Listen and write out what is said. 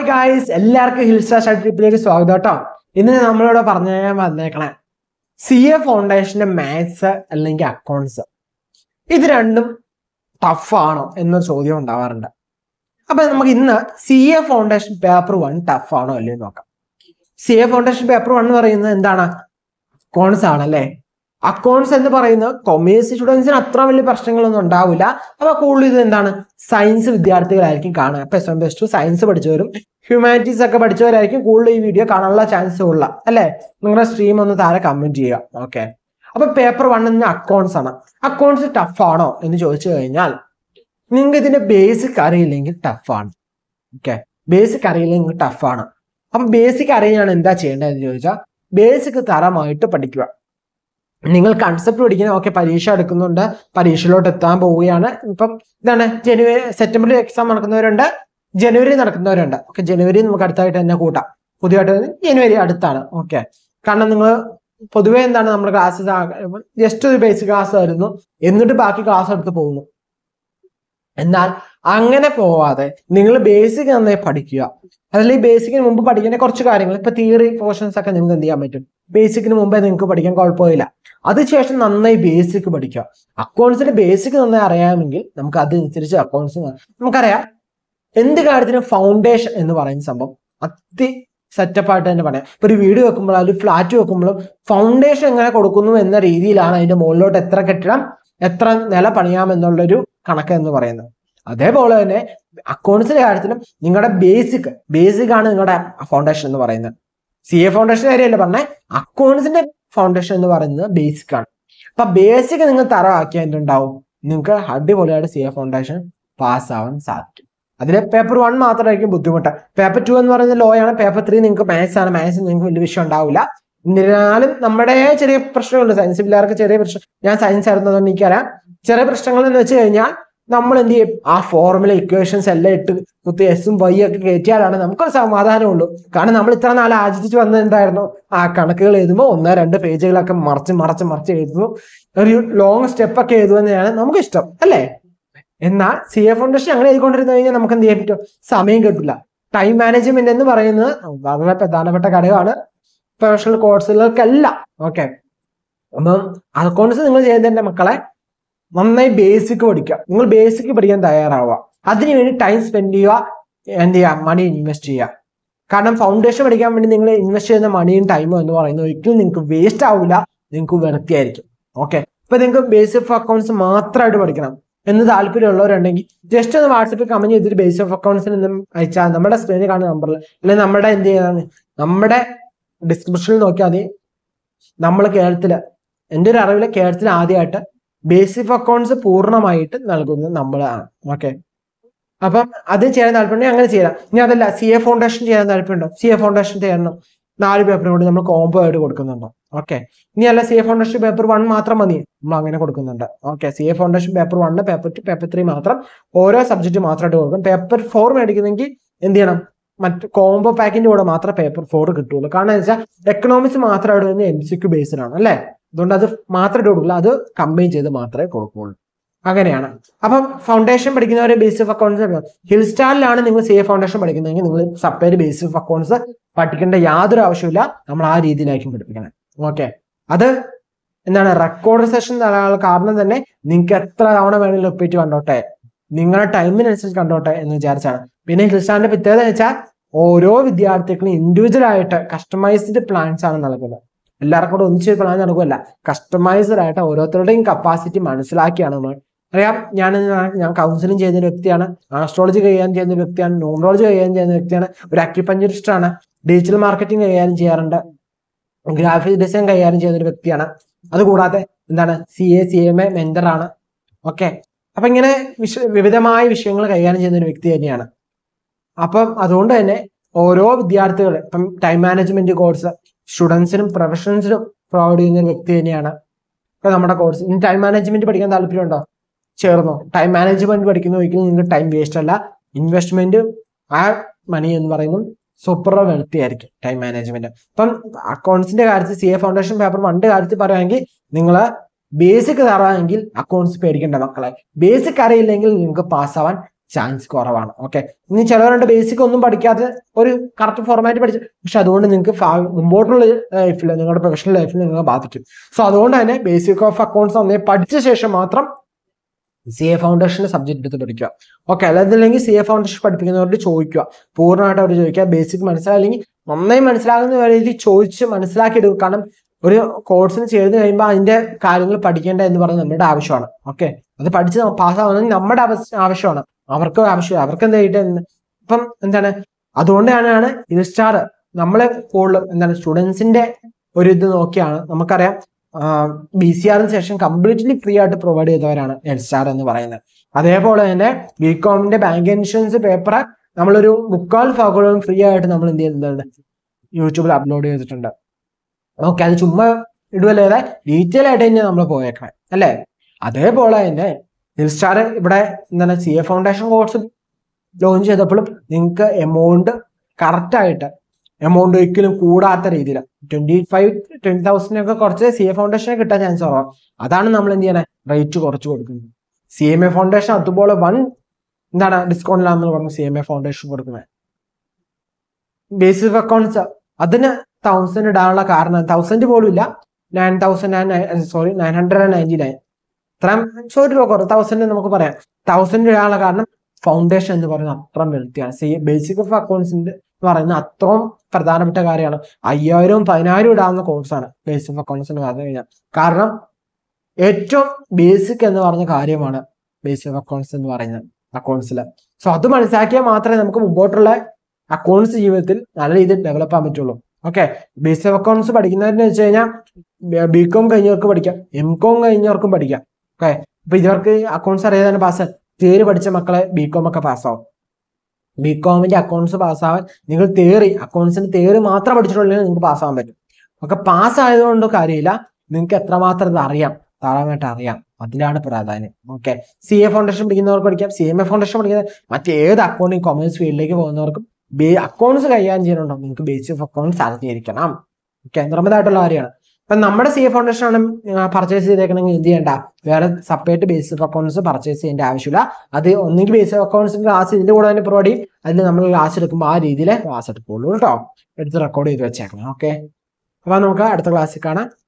hi guys എല്ലാവർക്കും Hill Star ട്രിപ്പിലേക്ക് സ്വാഗതം കേട്ടോ ഇന്ന് നമ്മളിവിടെ പറഞ്ഞു ഞാൻ വന്നേക്കണേ സി എ ഫൗണ്ടേഷന്റെ മാത്സ് അല്ലെങ്കിൽ അക്കൗണ്ട്സ് ഇത് രണ്ടും ടഫാണോ എന്ന ചോദ്യം ഉണ്ടാവാറുണ്ട് അപ്പൊ നമുക്ക് ഇന്ന് C A foundation paper one ടഫാണോ അല്ലേ നോക്കാം C A foundation paper one എന്ന് പറയുന്നത് എന്താണ് അക്കൗണ്ട്സ് ആണ് അല്ലേ അക്കൗണ്ട്സ് എന്ന് പറയുന്ന കൊമേഴ്സ് സ്റ്റുഡൻസിന് അത്ര വലിയ പ്രശ്നങ്ങളൊന്നും ഉണ്ടാവില്ല അപ്പോൾ കൂടുതൽ ഇത് എന്താണ് സയൻസ് വിദ്യാർത്ഥികളായിരിക്കും കാണുക അപ്പൊ S M plus two science പഠിച്ചവരും ഹ്യൂമാനിറ്റീസ് ഒക്കെ പഠിച്ചവരായിരിക്കും കൂടുതൽ ഈ വീഡിയോ കാണാനുള്ള ചാൻസ് ഉള്ള അല്ലേ നിങ്ങളുടെ സ്ട്രീം ഒന്ന് താഴെ കമന്റ് ചെയ്യുക ഓക്കെ അപ്പൊ പേപ്പർ വൺ എന്ന് അക്കൗണ്ട്സ് ആണ് അക്കൗണ്ട്സ് ടഫ് ആണോ എന്ന് ചോദിച്ചു കഴിഞ്ഞാൽ നിങ്ങൾക്ക് ഇതിന്റെ ബേസിക് അറിയില്ലെങ്കിൽ ടഫാണ് ഓക്കെ ബേസിക് അറിയില്ലെങ്കിൽ ടഫാണ് അപ്പൊ ബേസിക് അറിയാൻ എന്താ ചെയ്യേണ്ടതെന്ന് ചോദിച്ചാൽ ബേസിക് തരമായിട്ട് പഠിക്കുക നിങ്ങൾ കൺസെപ്റ്റ് പഠിക്കുന്ന ഓക്കെ പരീക്ഷ എടുക്കുന്നുണ്ട് പരീക്ഷയിലോട്ട് എത്താൻ പോവുകയാണ് ഇപ്പം ഇതാണ് ജനുവരി സെപ്റ്റംബറിൽ എക്സാം നടക്കുന്നവരുണ്ട് ജനുവരി നടക്കുന്നവരുണ്ട് ഓക്കെ ജനുവരി നമുക്ക് അടുത്തായിട്ട് തന്നെ കൂട്ടാം പുതിയതായിട്ട് ജനുവരി അടുത്താണ് ഓക്കെ കാരണം നിങ്ങൾ പൊതുവേ എന്താണ് നമ്മുടെ ക്ലാസ്സസ് ജസ്റ്റ് ഒരു ബേസിക് ക്ലാസ് ആയിരുന്നു എന്നിട്ട് ബാക്കി ക്ലാസ് എടുത്ത് പോകുന്നു എന്നാൽ അങ്ങനെ പോവാതെ നിങ്ങൾ ബേസിക് നന്നായി പഠിക്കുക അതിൽ ഈ ബേസിക്കിന് മുമ്പ് പഠിക്കുന്ന കുറച്ച് കാര്യങ്ങൾ ഇപ്പൊ തിയറി പോർഷൻസ് ഒക്കെ നിങ്ങൾക്ക് എന്ത് ചെയ്യാൻ പറ്റും ബേസിക്കിന് മുമ്പേ നിങ്ങൾക്ക് പഠിക്കാൻ കുഴപ്പമില്ല അതിനുശേഷം നന്നായി ബേസിക് പഠിക്കുക അക്കൗണ്ട്സിന്റെ ബേസിക് നന്നായി അറിയാമെങ്കിൽ നമുക്ക് അതനുസരിച്ച് അക്കൗണ്ട്സ് നമുക്കറിയാം എന്ത് കാര്യത്തിനും ഫൗണ്ടേഷൻ എന്ന് പറയുന്ന സംഭവം അത്തി സെറ്റപ്പായിട്ട് തന്നെ പറയാം ഇപ്പൊ ഒരു വീട് വെക്കുമ്പോഴും ഒരു ഫ്ലാറ്റ് വെക്കുമ്പോഴും ഫൗണ്ടേഷൻ എങ്ങനെ കൊടുക്കുന്നു എന്ന രീതിയിലാണ് അതിന്റെ മുകളിലോട്ട് എത്ര കെട്ടിടം എത്ര നില പണിയാമെന്നുള്ളൊരു കണക്ക് എന്ന് പറയുന്നത് അതേപോലെ തന്നെ അക്കൗണ്ട്സിന്റെ കാര്യത്തിലും നിങ്ങളുടെ ബേസിക് ബേസിക് ആണ് നിങ്ങളുടെ ഫൗണ്ടേഷൻ എന്ന് പറയുന്നത് സി എ ഫൗണ്ടേഷൻ കാര്യമല്ല പറഞ്ഞേ അക്കൗണ്ട്സിന്റെ ഫൗണ്ടേഷൻ എന്ന് പറയുന്നത് ബേസിക് ആണ് അപ്പൊ ബേസിക് നിങ്ങൾ തറവാക്കിയാൽ എന്തുണ്ടാവും നിങ്ങൾക്ക് അടിപൊളിയായിട്ട് സി എ ഫൗണ്ടേഷൻ ആവാൻ സാധിക്കും അതിൽ പേപ്പർ വൺ മാത്രമായിരിക്കും ബുദ്ധിമുട്ട് പേപ്പർ ടു എന്ന് പറയുന്നത് ലോ ആണ് പേപ്പർ ത്രീ നിങ്ങൾക്ക് മാത്സ് ആണ് മാത്സ് നിങ്ങൾക്ക് വലിയ വിഷയം ഉണ്ടാവില്ല എന്നിരുന്നാലും നമ്മുടെ ചെറിയ പ്രശ്നങ്ങളുണ്ട് സയൻസ് പിള്ളേർക്ക് ചെറിയ പ്രശ്നം ഞാൻ സയൻസ് ആയിരുന്നു എനിക്കറിയാം ചെറിയ പ്രശ്നങ്ങൾ എന്ന് വെച്ച് കഴിഞ്ഞാൽ നമ്മൾ എന്ത് ചെയ്യും ആ ഫോർമുല ഇക്വേഷൻസ് എല്ലാം ഇട്ട് കുത്തി എസും വൈ ഒക്കെ കയറ്റിയാലാണ് നമുക്കൊരു സമാധാനമുള്ളൂ കാരണം നമ്മൾ ഇത്ര നാൾ ആചരിച്ച് വന്നത് എന്തായിരുന്നു ആ കണക്കുകൾ എഴുതുമ്പോൾ ഒന്നോ രണ്ട് പേജുകളൊക്കെ മറച്ച് മറച്ച് മറച്ച് എഴുതുമ്പോൾ ഒരു ലോങ് സ്റ്റെപ്പൊക്കെ എഴുതുന്നതാണ് നമുക്ക് ഇഷ്ടം അല്ലേ എന്നാൽ സി എ ഫൗണ്ടേഷൻ അങ്ങനെ എഴുതിക്കൊണ്ടിരുന്നു കഴിഞ്ഞാൽ നമുക്ക് എന്ത് ചെയ്യാൻ പറ്റും സമയം കിട്ടില്ല ടൈം മാനേജ്മെന്റ് എന്ന് പറയുന്നത് വളരെ പ്രധാനപ്പെട്ട ഘടകമാണ് പ്രൊഫഷണൽ കോഴ്സുകൾക്കല്ല ഓക്കെ അപ്പം അക്കൗണ്ട്സ് നിങ്ങൾ ചെയ്യുന്നതിന്റെ മക്കളെ നന്നായി ബേസിക് പഠിക്കുക നിങ്ങൾ ബേസിക് പഠിക്കാൻ തയ്യാറാവുക അതിനുവേണ്ടി ടൈം സ്പെൻഡ് ചെയ്യുക എന്ത് ചെയ്യുക മണി ഇൻവെസ്റ്റ് ചെയ്യുക കാരണം ഫൗണ്ടേഷൻ പഠിക്കാൻ വേണ്ടി നിങ്ങൾ ഇൻവെസ്റ്റ് ചെയ്യുന്ന മണിയും ടൈമും എന്ന് പറയുന്നത് ഒരിക്കലും നിങ്ങൾക്ക് വേസ്റ്റ് ആവില്ല നിങ്ങൾക്ക് വെറുതെ ഓക്കെ ഇപ്പൊ നിങ്ങൾക്ക് ബേസ് ഓഫ് അക്കൗണ്ട്സ് മാത്രമായിട്ട് പഠിക്കണം എന്ന് താല്പര്യമുള്ളവരുണ്ടെങ്കിൽ ജസ്റ്റ് ഒന്ന് വാട്സപ്പിൽ കമന്റ് ചെയ്തിട്ട് ബേസ് ഓഫ് അക്കൗണ്ട്സിൽ നിന്നും അയച്ചാൽ നമ്മുടെ സ്ക്രീനിൽ കാണുന്ന നമ്പറിൽ അല്ലെങ്കിൽ നമ്മുടെ എന്ത് ചെയ്യാണ് നമ്മുടെ ഡിസ്ക്രിപ്ഷനിൽ നോക്കിയാൽ മതി നമ്മൾ കേരളത്തില് എൻ്റെ ഒരു അറിവിൽ കേരളത്തിൽ ആദ്യമായിട്ട് ബേസിക് അക്കൗണ്ട്സ് പൂർണ്ണമായിട്ട് നൽകുന്നത് നമ്മളാണ് ഓക്കെ അപ്പം അത് ചെയ്യാൻ താല്പര്യം അങ്ങനെ ചെയ്യാം ഇനി അതല്ല സി എ ഫൗണ്ടേഷൻ ചെയ്യാൻ താല്പര്യമുണ്ടോ സി എ ഫൗണ്ടേഷൻ ചെയ്യണം നാല് പേപ്പറും കൂടി നമ്മൾ കോംബോ ആയിട്ട് കൊടുക്കുന്നുണ്ടോ ഓക്കെ ഇനി അല്ല C A foundation paper one മാത്രം മതി നമ്മൾ അങ്ങനെ കൊടുക്കുന്നുണ്ട് okay C A foundation paper one paper two paper three മാത്രം ഓരോ സബ്ജക്റ്റ് മാത്രമായിട്ട് കൊടുക്കും പേപ്പർ ഫോർ മേടിക്കുന്നെങ്കിൽ എന്ത് ചെയ്യണം മറ്റ് കോംബോ പാക്കിന്റെ കൂടെ മാത്രമേ പേപ്പർ ഫോർ കിട്ടുള്ളൂ കാരണം എന്ന് വെച്ചാൽ എക്കണോമിക്സ് മാത്രമായിട്ട് എം സിക്ക് ബേസ്ഡാണ് അല്ലേ അതുകൊണ്ട് അത് മാത്രം കൊടുക്കില്ല അത് കമ്പൈൻ ചെയ്ത് മാത്രമേ കൊടുക്കുള്ളൂ അങ്ങനെയാണ് അപ്പം ഫൗണ്ടേഷൻ പഠിക്കുന്നവർ ബേസ് ഓഫ് അക്കൗണ്ട്സ് ഹിൽ സ്റ്റാറിലാണ് നിങ്ങൾ സി എ ഫൗണ്ടേഷൻ പഠിക്കുന്നതെങ്കിൽ നിങ്ങൾ സപ്പേര് ബേസ് ഓഫ് അക്കൗണ്ട്സ് പഠിക്കേണ്ട യാതൊരു ആവശ്യമില്ല നമ്മൾ ആ രീതിയിലായിരിക്കും പഠിപ്പിക്കണം ഓക്കെ അത് എന്താണ് റെക്കോർഡ് സെഷൻ തരാനുള്ള കാരണം തന്നെ നിങ്ങൾക്ക് എത്ര തവണ വേണമെങ്കിലും റിപ്പീറ്റ് കണ്ടോട്ടെ നിങ്ങളുടെ ടൈമിനനുസരിച്ച് കണ്ടോട്ടെ എന്ന് വിചാരിച്ചാണ് പിന്നെ ഹിൽ പ്രത്യേകത പ്രത്യേകത വെച്ചാൽ ഓരോ വിദ്യാർത്ഥികളും ഇൻഡിവിജ്വൽ ആയിട്ട് കസ്റ്റമൈസ്ഡ് പ്ലാൻസ് ആണ് നൽകുന്നത് എല്ലാവർക്കും കൂടെ ഒന്നിച്ചു പ്ലാൻ നടക്കുമല്ല കസ്റ്റമൈസ്ഡ് ആയിട്ട് ഓരോരുത്തരുടെയും കപ്പാസിറ്റി മനസ്സിലാക്കിയാണ് നമ്മൾ അറിയാം ഞാൻ ഞാൻ കൗൺസിലിംഗ് ചെയ്യുന്ന വ്യക്തിയാണ് ആസ്ട്രോളജി കൈകാര്യം ചെയ്യുന്ന വ്യക്തിയാണ് ന്യൂമറോളജി കൈകാര്യം ചെയ്യുന്ന വ്യക്തിയാണ് ഒരു അക്യുപഞ്ചറിസ്റ്റ് ആണ് ഡിജിറ്റൽ മാർക്കറ്റിംഗ് കൈകാര്യം ചെയ്യാറുണ്ട് ഗ്രാഫിക് ഡിസൈൻ കൈകാര്യം ചെയ്യുന്ന ഒരു വ്യക്തിയാണ് അതുകൂടാതെ എന്താണ് C A C M A മെന്ററാണ് ഓക്കെ അപ്പൊ ഇങ്ങനെ വിഷ വിവിധമായ വിഷയങ്ങൾ കൈകാര്യം ചെയ്യുന്ന ഒരു വ്യക്തി തന്നെയാണ് അപ്പം അതുകൊണ്ട് തന്നെ ഓരോ വിദ്യാർത്ഥികൾ ഇപ്പം ടൈം മാനേജ്മെന്റ് കോഴ്സ് സ്റ്റുഡൻസിനും പ്രൊഫഷണൽസിനും പ്രൊവൈഡ് ചെയ്യുന്ന ഒരു വ്യക്തി തന്നെയാണ് ഇപ്പൊ നമ്മുടെ കോഴ്സ് ഇനി ടൈം മാനേജ്മെന്റ് പഠിക്കാൻ താല്പര്യമുണ്ടോ ചേർന്നോ ടൈം മാനേജ്മെന്റ് പഠിക്കുന്ന ഒരിക്കലും നിങ്ങൾക്ക് ടൈം വേസ്റ്റ് അല്ല ഇൻവെസ്റ്റ്മെന്റ് ആ മണി എന്ന് പറയുന്നത് സൂപ്പർ വെൽത്തി ആയിരിക്കും ടൈം മാനേജ്മെന്റ് അപ്പം അക്കൗണ്ട്സിന്റെ കാര്യത്തിൽ സി എ ഫൗണ്ടേഷൻ പേപ്പർ വണ്ട് കാര്യത്തിൽ പറയുകയാണെങ്കിൽ നിങ്ങൾ ബേസിക് തറാണെങ്കിൽ അക്കൗണ്ട്സ് പേടിക്കേണ്ട മക്കളെ ബേസിക് അറിയില്ലെങ്കിൽ നിങ്ങൾക്ക് പാസ്സാവാൻ ചാൻസ് കുറവാണ് ഓക്കെ ഇനി ചിലവരുണ്ട് ബേസിക് ഒന്നും പഠിക്കാതെ ഒരു കറക്റ്റ് ഫോർമാറ്റ് പഠിച്ചു പക്ഷെ അതുകൊണ്ട് നിങ്ങൾക്ക് മുമ്പോട്ടുള്ള ലൈഫിൽ നിങ്ങളുടെ പ്രൊഫഷണൽ ലൈഫിൽ നിങ്ങൾക്ക് ബാധിക്കും സോ അതുകൊണ്ട് തന്നെ ബേസിക് ഓഫ് അക്കൗണ്ട്സ് ഒന്നേ പഠിച്ച ശേഷം മാത്രം സി എ ഫൗണ്ടേഷൻ്റെ സബ്ജക്റ്റ് എടുത്ത് പഠിക്കുക ഓക്കെ അല്ലാതില്ലെങ്കിൽ സി എ ഫൗണ്ടേഷൻ പഠിപ്പിക്കുന്നവരോട് ചോദിക്കുക പൂർണ്ണമായിട്ട് അവർ ചോദിക്കുക ബേസിക് മനസ്സിലായി അല്ലെങ്കിൽ നന്നായി മനസ്സിലാകുന്ന രീതിയിൽ ചോദിച്ച് മനസ്സിലാക്കി എടുക്കുക കാരണം ഒരു കോഴ്സിന് ചേർന്ന് കഴിയുമ്പോൾ അതിന്റെ കാര്യങ്ങൾ പഠിക്കേണ്ട എന്ന് പറഞ്ഞാൽ നമ്മുടെ ആവശ്യമാണ് ഓക്കെ അത് പഠിച്ച് പാസ്സാവണമെങ്കിൽ നമ്മുടെ ആവശ്യമാണ് അവർക്ക് ആവശ്യം അവർക്ക് എന്തായിട്ട് ഇപ്പം എന്താണ് അതുകൊണ്ടാണ് തന്നെയാണ് ഇൻസ്റ്റാർ നമ്മളെ കൂടുതലും എന്താണ് സ്റ്റുഡൻസിന്റെ ഒരു ഇത് നോക്കിയാണ് നമുക്കറിയാം ബി സി ആറിന് ശേഷം കംപ്ലീറ്റ്ലി ഫ്രീ ആയിട്ട് പ്രൊവൈഡ് ചെയ്തവരാണ് എൻസ്റ്റാർ എന്ന് പറയുന്നത് അതേപോലെ തന്നെ ബി കോമിന്റെ ബാങ്ക് ഇൻഷുറൻസ് പേപ്പർ നമ്മളൊരു മുക്കാൽ ഭാഗങ്ങളും ഫ്രീ ആയിട്ട് നമ്മൾ എന്ത് ചെയ്യുന്നുണ്ട് യൂട്യൂബിൽ അപ്ലോഡ് ചെയ്തിട്ടുണ്ട് ഓക്കെ അത് ചുമ്മാ അല്ലേ ഡീറ്റെയിൽ ആയിട്ട് തന്നെ നമ്മൾ പോയേക്കണേ അല്ലേ അതേപോലെ തന്നെ നിൽസ്റ്റാർ ഇവിടെ എന്താണ് C A foundation course launch ചെയ്തപ്പോഴും നിങ്ങൾക്ക് എമൗണ്ട് കറക്റ്റായിട്ട് എമൗണ്ട് ഒരിക്കലും കൂടാത്ത രീതിയിൽ ട്വന്റി ഫൈവ് ട്വന്റി തൗസൻഡിനൊക്കെ കുറച്ച് സി എ ഫൗണ്ടേഷനെ കിട്ടാൻ ചാൻസ് കുറവാണ് അതാണ് നമ്മൾ എന്ത് ചെയ്യണേ റേറ്റ് കുറച്ച് കൊടുക്കുന്നത് സി എം എ ഫൗണ്ടേഷൻ അതുപോലെ വൺ എന്താണ് ഡിസ്കൗണ്ടിലാണെന്ന് പറഞ്ഞു സി എം എ ഫൗണ്ടേഷൻ കൊടുക്കുന്നത് ബേസിസ് അക്കൗണ്ട്സ് അതിന് തൗസൻഡ് ഇടാനുള്ള കാരണം തൗസൻഡ് പോലും ഇല്ല nine thousand and sorry nine hundred and ninety nine ഇത്രയും സോ കുറവ് തൗസൻഡ് നമുക്ക് പറയാം തൗസൻഡ് ഇടാനുള്ള കാരണം ഫൗണ്ടേഷൻ എന്ന് പറയുന്നത് അത്ര വെളുത്തിയാണ് സി ബേസിക് ഓഫ് അക്കൗണ്ട്സ് എന്ന് പറയുന്നത് അത്രയും പ്രധാനപ്പെട്ട കാര്യമാണ് അയ്യായിരവും പതിനായിരവും ഇടാവുന്ന കോഴ്സാണ് ബേസിക് ഓഫ് അക്കൗണ്ട്സ് എന്ന് പറഞ്ഞു കഴിഞ്ഞാൽ കാരണം ഏറ്റവും ബേസിക് എന്ന് പറഞ്ഞ കാര്യമാണ് ബേസിക് ഓഫ് അക്കൗണ്ട്സ് എന്ന് പറയുന്നത് അക്കൗണ്ട്സിൽ സോ അത് മനസ്സിലാക്കിയാൽ മാത്രമേ നമുക്ക് മുമ്പോട്ടുള്ള അക്കൗണ്ട്സ് ജീവിതത്തിൽ നല്ല രീതിയിൽ ഡെവലപ്പ് ആകാൻ പറ്റുള്ളൂ ഓക്കെ ബേസ് ഓഫ് അക്കൗണ്ട്സ് പഠിക്കുന്നവരെന്ന് വെച്ച് കഴിഞ്ഞാൽ ബി കോം കഴിഞ്ഞവർക്ക് പഠിക്കാം എം കോം കഴിഞ്ഞവർക്കും പഠിക്കാം ഓക്കെ അപ്പൊ ഇതുവർക്ക് അക്കൗണ്ട്സ് അറിയാതെ തന്നെ പാസ് തിയറി പഠിച്ച മക്കളെ ബി കോം ഒക്കെ പാസ്സാവും ബി കോമിന്റെ അക്കൗണ്ട്സ് പാസ്സാവാൻ നിങ്ങൾ തേറി അക്കൗണ്ട്സിന്റെ തിയറി മാത്രം പഠിച്ചിട്ടുള്ള നിങ്ങൾക്ക് പാസ്സാവാൻ പറ്റും ഒക്കെ പാസ്സായതുകൊണ്ട് കാര്യമില്ല നിങ്ങൾക്ക് എത്രമാത്രം അറിയാം താഴമായിട്ട് അറിയാം അതിലാണ് പ്രാധാന്യം ഓക്കെ സി എ ഫൗണ്ടേഷൻ പഠിക്കുന്നവർക്ക് പഠിക്കാം സി എം എ ഫൗണ്ടേഷൻ പഠിക്കുന്ന മറ്റേത് അക്കൗണ്ടിങ് കൊമേഴ്സ് ഫീൽഡിലേക്ക് പോകുന്നവർക്കും അക്കൗണ്ട്സ് കൈകാര്യം ചെയ്യണുണ്ടോ നിങ്ങൾക്ക് ബേസ് ഓഫ് അക്കൗണ്ട്സ് അറിഞ്ഞിരിക്കണം ഓക്കെ നിർമ്മിതമായിട്ടുള്ള കാര്യമാണ് അപ്പൊ നമ്മുടെ സി എ ഫൗണ്ടേഷൻ ആണ് പർച്ചേസ് ചെയ്തേക്കണമെങ്കിൽ എന്ത് ചെയ്യണ്ട വേറെ separate base of accounts purchase ചെയ്യേണ്ട ആവശ്യമില്ല അത് ഒന്നെങ്കിൽ ബേസ് ഓഫ് അക്കൗണ്ട്സ് ക്ലാസ് ഇതിന്റെ കൂടെ തന്നെ പ്രൊവൈഡ് ചെയ്യും അതിൽ നമ്മൾ ക്ലാസ് എടുക്കുമ്പോൾ ആ രീതിയിൽ ക്ലാസ് എടുക്കുള്ളൂ കേട്ടോ എടുത്ത് റെക്കോർഡ് ചെയ്ത് വെച്ചേക്കണം ഓക്കെ അപ്പൊ നമുക്ക് അടുത്ത ക്ലാസ്സിൽ കാണാം